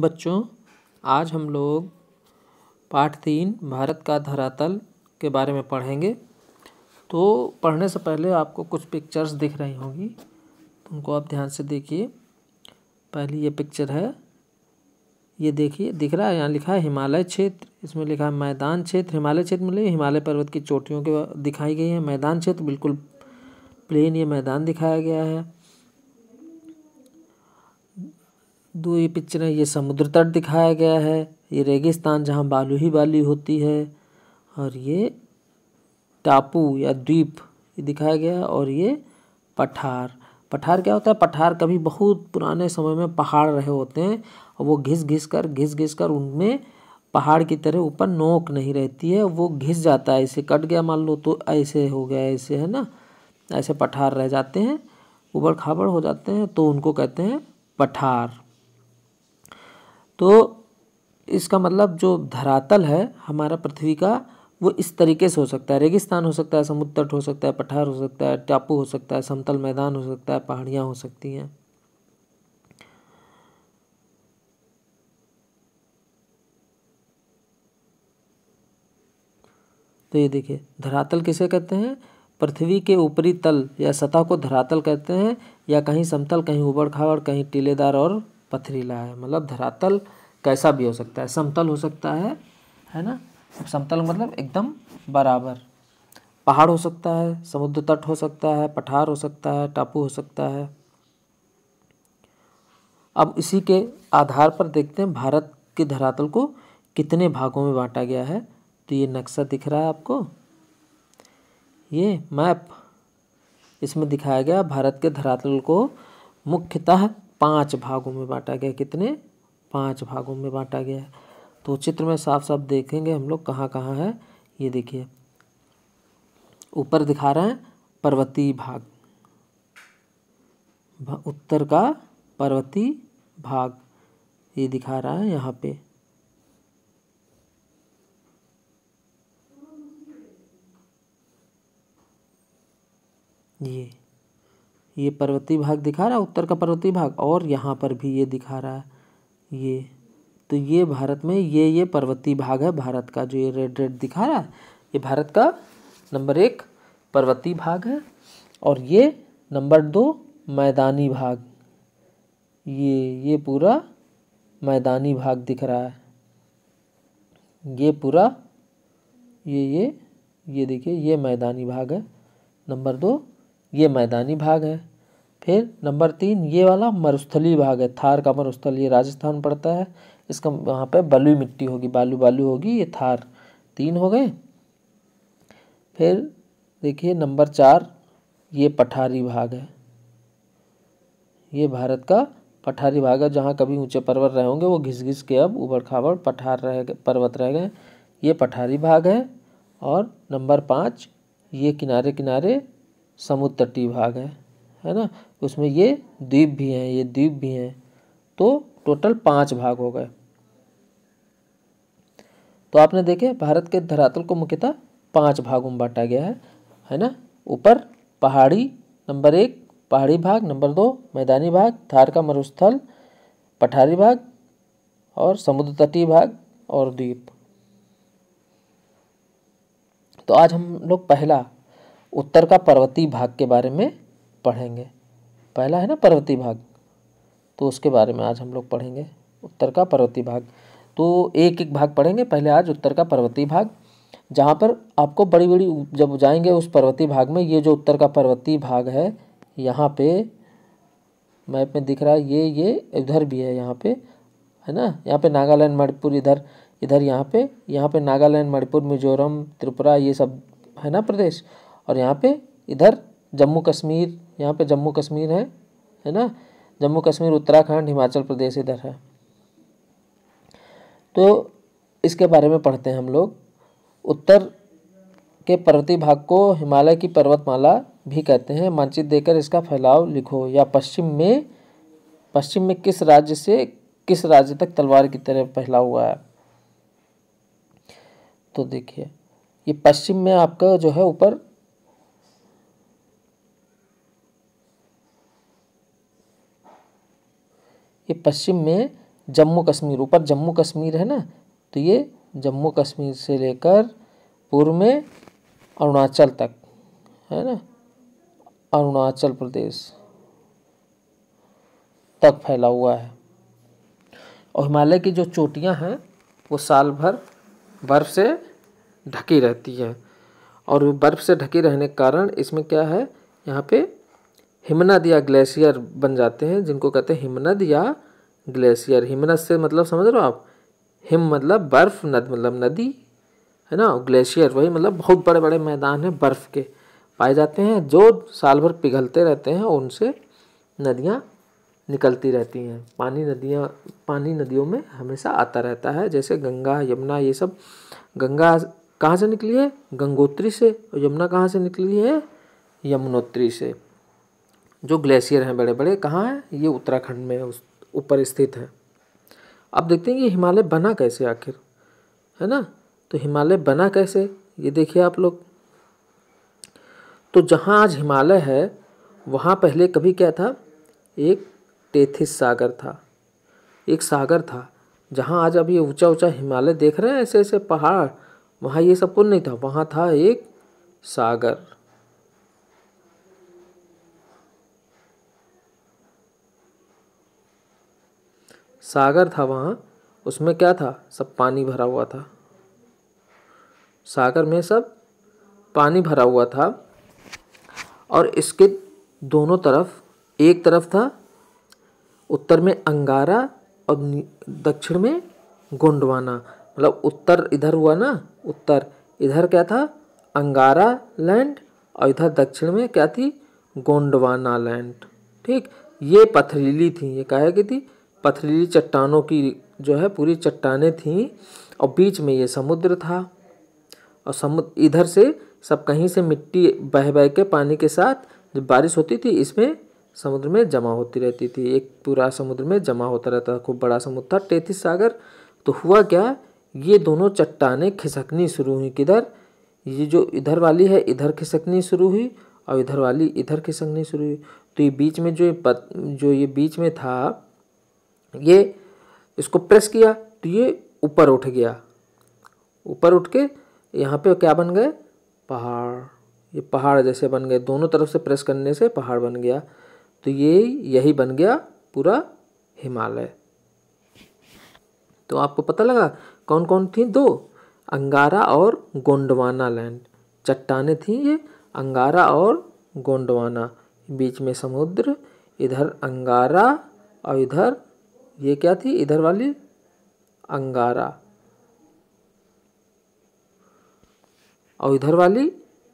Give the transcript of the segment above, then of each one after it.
बच्चों आज हम लोग पाठ तीन भारत का धरातल के बारे में पढ़ेंगे तो पढ़ने से पहले आपको कुछ पिक्चर्स दिख रही होंगी उनको आप ध्यान से देखिए पहली ये पिक्चर है ये देखिए दिख रहा है यहाँ लिखा है हिमालय क्षेत्र इसमें लिखा है मैदान क्षेत्र हिमालय क्षेत्र में हिमालय पर्वत की चोटियों के दिखाई गई है मैदान क्षेत्र बिल्कुल प्लेन ये मैदान दिखाया गया है दो ये पिक्चर है ये समुद्र तट दिखाया गया है ये रेगिस्तान जहाँ बालू ही बालू होती है और ये टापू या द्वीप ये दिखाया गया और ये पठार पठार क्या होता है पठार कभी बहुत पुराने समय में पहाड़ रहे होते हैं और वो घिस घिस कर घिस घिस कर उनमें पहाड़ की तरह ऊपर नोक नहीं रहती है वो घिस जाता है ऐसे कट गया मान लो तो ऐसे हो गया ऐसे है ना ऐसे पठार रह जाते हैं उबड़ खाबड़ हो जाते हैं तो उनको कहते हैं पठार तो इसका मतलब जो धरातल है हमारा पृथ्वी का वो इस तरीके से हो सकता है रेगिस्तान हो सकता है समुद्र तट हो सकता है पठार हो सकता है टापू हो सकता है समतल मैदान हो सकता है पहाड़ियाँ हो सकती हैं तो ये देखिए धरातल किसे कहते हैं पृथ्वी के ऊपरी तल या सतह को धरातल कहते हैं या कहीं समतल कहीं उबड़ खाबड़ कहीं टीलेदार और पथरीला है मतलब धरातल कैसा भी हो सकता है समतल हो सकता है है ना समतल मतलब एकदम बराबर पहाड़ हो सकता है समुद्र तट हो सकता है पठार हो सकता है टापू हो सकता है अब इसी के आधार पर देखते हैं भारत के धरातल को कितने भागों में बांटा गया है तो ये नक्शा दिख रहा है आपको ये मैप इसमें दिखाया गया भारत के धरातल को मुख्यतः पांच भागों में बांटा गया कितने पांच भागों में बांटा गया है तो चित्र में साफ साफ देखेंगे हम लोग कहाँ कहाँ है ये देखिए ऊपर दिखा रहे हैं पर्वतीय भाग उत्तर का पर्वतीय भाग ये दिखा रहा है यहाँ पे ये ये पर्वतीय भाग दिखा रहा है उत्तर का पर्वतीय भाग और यहाँ पर भी ये दिखा रहा है ये तो ये भारत में ये ये पर्वतीय भाग है भारत का जो ये रेड रेड दिखा रहा है ये भारत का नंबर एक पर्वतीय भाग है और ये नंबर दो मैदानी भाग ये ये पूरा मैदानी भाग दिख रहा है ये पूरा ये ये ये देखिए ये मैदानी भाग है नंबर दो ये मैदानी भाग है फिर नंबर तीन ये वाला मरुस्थली भाग है थार का मरुस्थल ये राजस्थान पड़ता है इसका वहाँ पे बलुई मिट्टी होगी बालू बालू होगी ये थार तीन हो गए फिर देखिए नंबर चार ये पठारी भाग है ये भारत का पठारी भाग है जहाँ कभी ऊंचे पर्वत रहे होंगे वो घिस घिस के अब उबड़ खाबड़ पठार रह पर्वत रह गए ये पठारी भाग है और नंबर पाँच ये किनारे किनारे समुद्र तटीय भाग है है ना उसमें ये द्वीप भी हैं ये द्वीप भी हैं तो टोटल पांच भाग हो गए तो आपने देखे भारत के धरातल को मुख्यतः पांच भागों में बांटा गया है है ना ऊपर पहाड़ी नंबर एक पहाड़ी भाग नंबर दो मैदानी भाग थार का मरुस्थल पठारी भाग और समुद्र तटीय भाग और द्वीप तो आज हम लोग पहला उत्तर का पर्वतीय भाग के बारे में पढ़ेंगे पहला है ना पर्वती भाग तो उसके बारे में आज हम लोग पढ़ेंगे उत्तर का पर्वती भाग तो एक एक भाग पढ़ेंगे पहले आज उत्तर का पर्वती भाग जहाँ पर आपको बड़ी बड़ी जब जाएंगे उस पर्वती भाग में ये जो उत्तर का पर्वती भाग है यहाँ पे मैप में दिख रहा है ये ये इधर भी है यहाँ पे है ना यहाँ पे नागालैंड मणिपुर इधर इधर यहाँ पे यहाँ पे नागालैंड मणिपुर मिजोरम त्रिपुरा ये सब है ना प्रदेश और यहाँ पे इधर जम्मू कश्मीर यहाँ पे जम्मू कश्मीर है है ना जम्मू कश्मीर उत्तराखंड हिमाचल प्रदेश इधर है तो इसके बारे में पढ़ते हैं हम लोग उत्तर के पर्वतीय भाग को हिमालय की पर्वतमाला भी कहते हैं मानचित्र देकर इसका फैलाव लिखो या पश्चिम में पश्चिम में किस राज्य से किस राज्य तक तलवार की तरह फैला हुआ है तो देखिए ये पश्चिम में आपका जो है ऊपर पश्चिम में जम्मू कश्मीर ऊपर जम्मू कश्मीर है ना तो ये जम्मू कश्मीर से लेकर पूर्व में अरुणाचल तक है ना अरुणाचल प्रदेश तक फैला हुआ है और हिमालय की जो चोटियां हैं वो साल भर बर्फ़ से ढकी रहती हैं और बर्फ़ से ढकी रहने के कारण इसमें क्या है यहाँ पे हिमनद या ग्लेशियर बन जाते हैं जिनको कहते हैं हिमनद या ग्लेशियर हिमनद से मतलब समझ रहे हो आप हिम मतलब बर्फ़ नद मतलब नदी है ना ग्लेशियर वही मतलब बहुत बड़े बड़े मैदान हैं बर्फ़ के पाए जाते हैं जो साल भर पिघलते रहते हैं उनसे नदियाँ निकलती रहती हैं पानी नदियाँ पानी नदियों में हमेशा आता रहता है जैसे गंगा यमुना ये सब गंगा कहाँ से निकली है गंगोत्री से और यमुना कहाँ से निकली है यमुनोत्री से जो ग्लेशियर हैं बड़े बड़े कहाँ हैं ये उत्तराखंड में उस ऊपर स्थित है अब देखते हैं कि हिमालय बना कैसे आखिर है ना तो हिमालय बना कैसे ये देखिए आप लोग तो जहाँ आज हिमालय है वहाँ पहले कभी क्या था एक टेथिस सागर था एक सागर था जहाँ आज अब ये ऊंचा ऊंचा हिमालय देख रहे हैं ऐसे ऐसे पहाड़ वहाँ ये सब कुछ नहीं था वहाँ था एक सागर सागर था वहाँ उसमें क्या था सब पानी भरा हुआ था सागर में सब पानी भरा हुआ था और इसके दोनों तरफ एक तरफ था उत्तर में अंगारा और दक्षिण में गोंडवाना मतलब उत्तर इधर हुआ ना उत्तर इधर क्या था अंगारा लैंड और इधर दक्षिण में क्या थी गोंडवाना लैंड ठीक ये पथरीली थी ये कहा की थी पथरीली चट्टानों की जो है पूरी चट्टाने थीं और बीच में ये समुद्र था और समुद्र इधर से सब कहीं से मिट्टी बह बह के पानी के साथ जब बारिश होती थी इसमें समुद्र में जमा होती रहती थी एक पूरा समुद्र में जमा होता रहता था खूब बड़ा समुद्र था टेथिस सागर तो हुआ क्या ये दोनों चट्टानें खिसकनी शुरू हुई किधर ये जो इधर वाली है इधर खिसकनी शुरू हुई और इधर वाली इधर खिसकनी शुरू हुई तो ये बीच में जो ये पत जो ये बीच में था ये इसको प्रेस किया तो ये ऊपर उठ गया ऊपर उठ के यहाँ पे क्या बन गए पहाड़ ये पहाड़ जैसे बन गए दोनों तरफ से प्रेस करने से पहाड़ बन गया तो ये यही बन गया पूरा हिमालय तो आपको पता लगा कौन कौन थी दो अंगारा और गोंडवाना लैंड चट्टाने थी ये अंगारा और गोंडवाना बीच में समुद्र इधर अंगारा और इधर ये क्या थी इधर वाली अंगारा और इधर वाली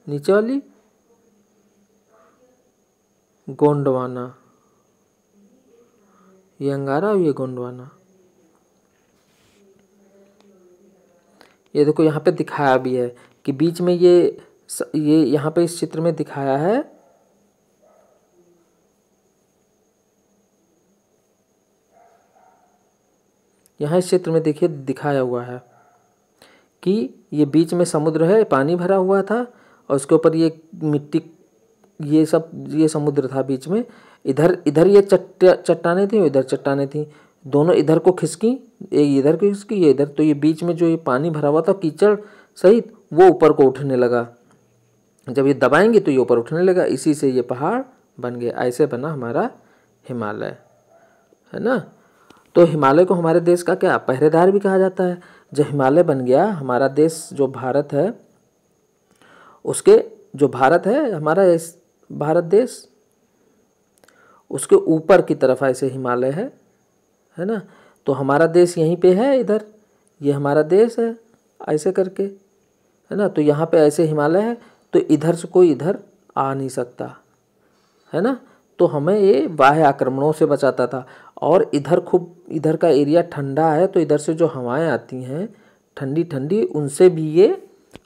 नीचे वाली गोंडवाना ये अंगारा और ये गोंडवाना ये देखो यहाँ पे दिखाया भी है कि बीच में ये ये यहाँ पे इस चित्र में दिखाया है यहाँ इस चित्र में देखिए दिखाया हुआ है कि ये बीच में समुद्र है पानी भरा हुआ था और उसके ऊपर ये मिट्टी ये सब ये समुद्र था बीच में इधर इधर ये चट्ट चट्टाने थी इधर चट्टाने थी दोनों इधर को खिसकी एक इधर को खिसकी ये इधर तो ये बीच में जो ये पानी भरा हुआ था कीचड़ सहित वो ऊपर को उठने लगा जब ये दबाएंगे तो ये ऊपर उठने लगा इसी से ये पहाड़ बन गया ऐसे बना हमारा हिमालय है ना तो हिमालय को हमारे देश का क्या पहरेदार भी कहा जाता है जो हिमालय बन गया हमारा देश जो भारत है उसके जो भारत है हमारा इस भारत देश उसके ऊपर की तरफ ऐसे हिमालय है है ना तो हमारा देश यहीं पे है इधर ये हमारा देश है ऐसे करके है ना तो यहाँ पे ऐसे हिमालय है तो इधर से कोई इधर आ नहीं सकता है ना तो हमें ये बाह्य आक्रमणों से बचाता था और इधर खूब इधर का एरिया ठंडा है तो इधर से जो हवाएं आती हैं ठंडी ठंडी उनसे भी ये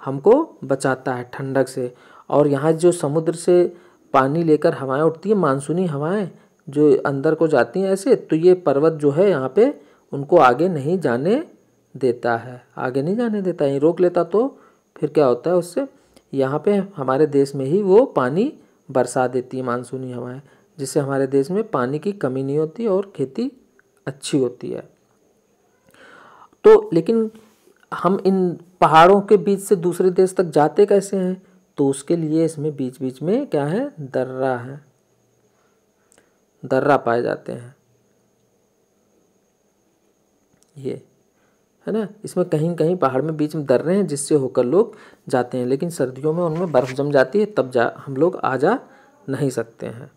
हमको बचाता है ठंडक से और यहाँ जो समुद्र से पानी लेकर हवाएं उठती हैं मानसूनी हवाएं जो अंदर को जाती हैं ऐसे तो ये पर्वत जो है यहाँ पे उनको आगे नहीं जाने देता है आगे नहीं जाने देता यहीं रोक लेता तो फिर क्या होता है उससे यहाँ पे हमारे देश में ही वो पानी बरसा देती है मानसूनी हवाएं जिससे हमारे देश में पानी की कमी नहीं होती और खेती अच्छी होती है तो लेकिन हम इन पहाड़ों के बीच से दूसरे देश तक जाते कैसे हैं तो उसके लिए इसमें बीच बीच में क्या है दर्रा है दर्रा पाए जाते हैं ये है ना इसमें कहीं कहीं पहाड़ में बीच में दर्रे हैं जिससे होकर लोग जाते हैं लेकिन सर्दियों में उनमें बर्फ़ जम जाती है तब जा हम लोग आ जा नहीं सकते हैं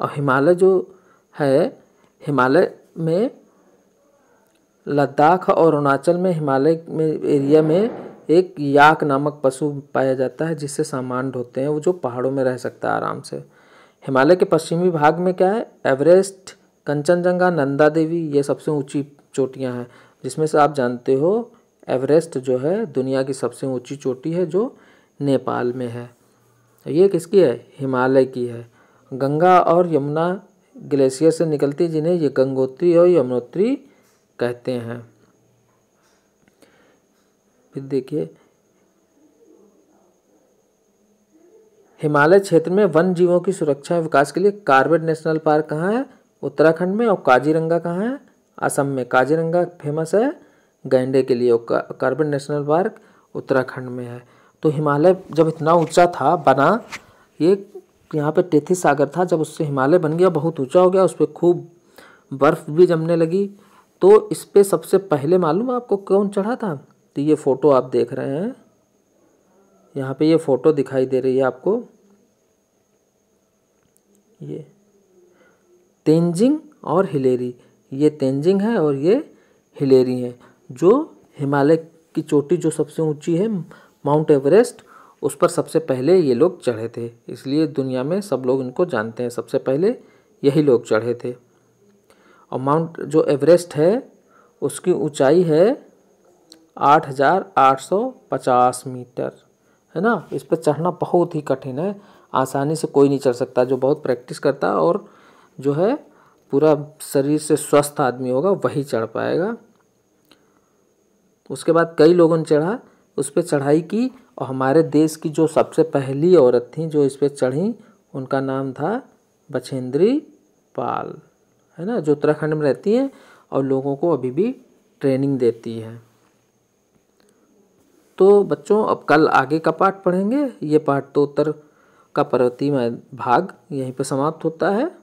और हिमालय जो है हिमालय में लद्दाख और अरुणाचल में हिमालय में एरिया में एक याक नामक पशु पाया जाता है जिससे सामान ढोते हैं वो जो पहाड़ों में रह सकता है आराम से हिमालय के पश्चिमी भाग में क्या है एवरेस्ट कंचनजंगा नंदा देवी ये सबसे ऊंची चोटियां हैं जिसमें से आप जानते हो एवरेस्ट जो है दुनिया की सबसे ऊंची चोटी है जो नेपाल में है ये किसकी है हिमालय की है गंगा और यमुना ग्लेशियर से निकलती जिन्हें ये गंगोत्री और यमुनोत्री कहते हैं फिर देखिए हिमालय क्षेत्र में वन जीवों की सुरक्षा और विकास के लिए कार्बेट नेशनल पार्क कहाँ है उत्तराखंड में और काजीरंगा कहाँ है असम में काजीरंगा फेमस है गैंडे के लिए कार्बेट नेशनल पार्क उत्तराखंड में है तो हिमालय जब इतना ऊंचा था बना ये यहाँ पे टेथी सागर था जब उससे हिमालय बन गया बहुत ऊंचा हो गया उस पर खूब बर्फ़ भी जमने लगी तो इस पर सबसे पहले मालूम आपको कौन चढ़ा था तो ये फ़ोटो आप देख रहे हैं यहाँ पे ये फ़ोटो दिखाई दे रही है आपको ये तेंजिंग और हिलेरी ये तेंजिंग है और ये हिलेरी है जो हिमालय की चोटी जो सबसे ऊंची है माउंट एवरेस्ट उस पर सबसे पहले ये लोग चढ़े थे इसलिए दुनिया में सब लोग इनको जानते हैं सबसे पहले यही लोग चढ़े थे और माउंट जो एवरेस्ट है उसकी ऊंचाई है 8,850 मीटर है ना इस पर चढ़ना बहुत ही कठिन है आसानी से कोई नहीं चढ़ सकता जो बहुत प्रैक्टिस करता और जो है पूरा शरीर से स्वस्थ आदमी होगा वही चढ़ पाएगा उसके बाद कई लोगों ने चढ़ा उस पर चढ़ाई की और हमारे देश की जो सबसे पहली औरत थी जो इस पर चढ़ी उनका नाम था बछेंद्री पाल है ना जो उत्तराखंड में रहती हैं और लोगों को अभी भी ट्रेनिंग देती है तो बच्चों अब कल आगे का पाठ पढ़ेंगे ये पाठ तो उत्तर का पर्वतीय भाग यहीं पर समाप्त होता है